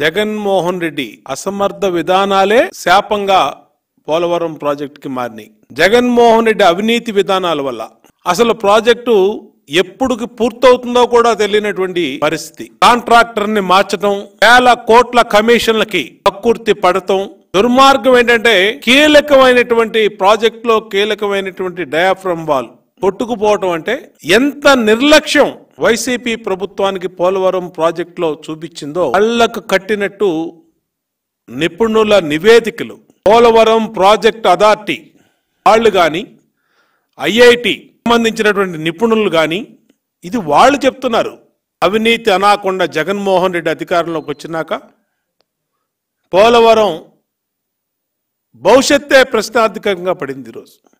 జగన్మోహన్ రెడ్డి అసమర్థ విధానాలే శాపంగా పోలవరం ప్రాజెక్టుకి మారినాయి జగన్మోహన్ రెడ్డి అవినీతి విధానాల వల్ల అసలు ప్రాజెక్టు ఎప్పుడుకి పూర్తవుతుందో కూడా తెలియనటువంటి పరిస్థితి కాంట్రాక్టర్ ని మార్చడం వేల కోట్ల కమిషన్లకి ప్రకృతి పడటం దుర్మార్గం ఏంటంటే కీలకమైనటువంటి ప్రాజెక్టులో కీలకమైనటువంటి డయాఫ్రమ్ వాల్ కొట్టుకుపోవటం అంటే ఎంత నిర్లక్ష్యం వైసీపీ ప్రభుత్వానికి పోలవరం ప్రాజెక్టులో చూపించిందో కళ్ళకు కట్టినట్టు నిపుణుల నివేదికలు పోలవరం ప్రాజెక్ట్ అథారిటీ వాళ్ళు కానీ ఐఐటి సంబంధించినటువంటి నిపుణులు కానీ ఇది వాళ్ళు చెప్తున్నారు అవినీతి అనకుండా జగన్మోహన్ రెడ్డి అధికారంలోకి వచ్చినాక పోలవరం భవిష్యత్తే ప్రశ్నార్థకంగా పడింది ఈరోజు